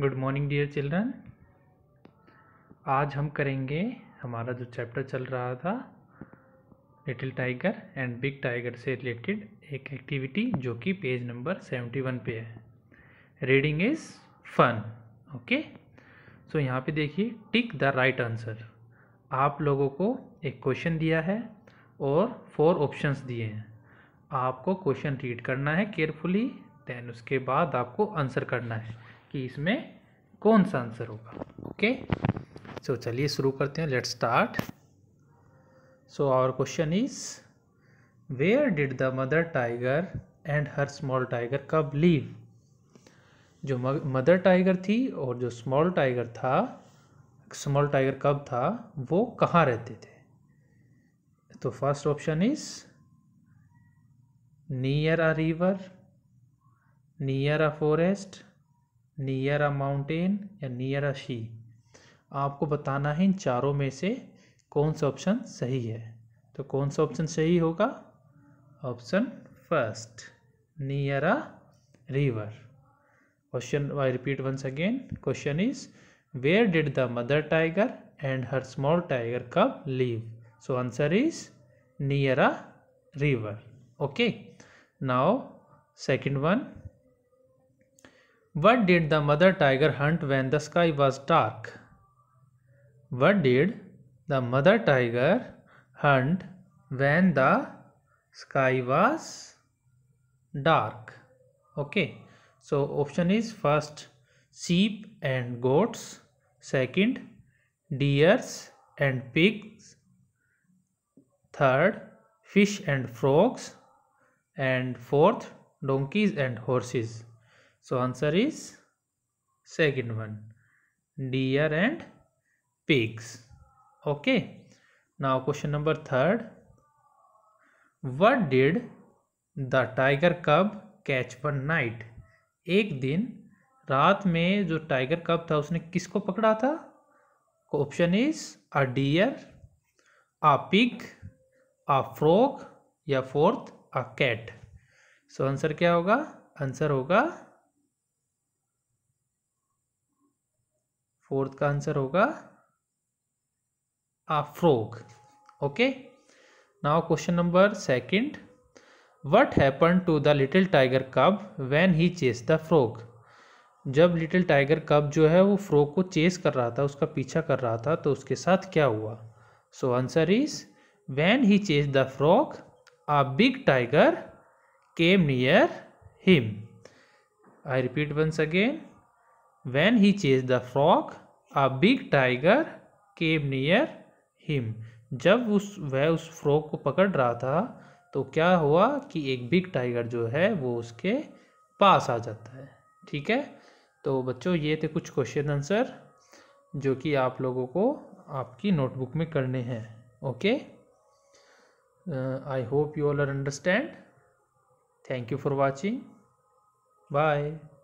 Good morning dear children आज हम करेंगे हमारा जो चैप्टर चल रहा था little tiger and big tiger से रिलेटेड एक एक्टिविटी जो कि पेज नंबर सेवेंटी वन पे है reading is fun okay so यहाँ पे देखिए टिक द राइट आंसर आप लोगों को एक क्वेश्चन दिया है और फोर ऑप्शंस दिए हैं आपको क्वेश्चन रीड करना है केयरफुली देन उसके बाद आपको आंसर करना है कि इसमें कौन सा आंसर होगा ओके सो चलिए शुरू करते हैं let start so our question is where did the mother tiger and her small tiger cub live जो मदर टाइगर थी और जो स्मॉल टाइगर था स्मॉल टाइगर कब था वो कहाँ रहते थे तो first option is near a river near a forest near a mountain या नियर अ शी आपको बताना है इन चारों में से कौन सा ऑप्शन सही है तो कौन सा ऑप्शन सही होगा option first near a river question I repeat once again question is where did the mother tiger and her small tiger cub live so answer is near a river okay now second one What did the mother tiger hunt when the sky was dark? What did the mother tiger hunt when the sky was dark? Okay, so option is first sheep and goats, second deers and pigs, third fish and frogs, and fourth donkeys and horses. so answer is second one deer and pigs okay now question number third what did the tiger cub catch one night एक दिन रात में जो tiger cub था उसने किसको पकड़ा था option is a deer a pig a frog या fourth a cat so answer क्या होगा आंसर होगा फोर्थ का आंसर होगा आ okay now question number second what happen to the little tiger cub when he chase the frog जब little tiger cub जो है वो फ्रोक को चेस कर रहा था उसका पीछा कर रहा था तो उसके साथ क्या हुआ so answer is when he chase the frog a big tiger came near him I repeat once again when he chased the frog a big tiger came near him जब उस वह उस फ्रॉग को पकड़ रहा था तो क्या हुआ कि एक बिग टाइगर जो है वो उसके पास आ जाता है ठीक है तो बच्चों ये थे कुछ क्वेश्चन आंसर जो कि आप लोगों को आपकी नोटबुक में करने हैं okay I hope you all are understand thank you for watching bye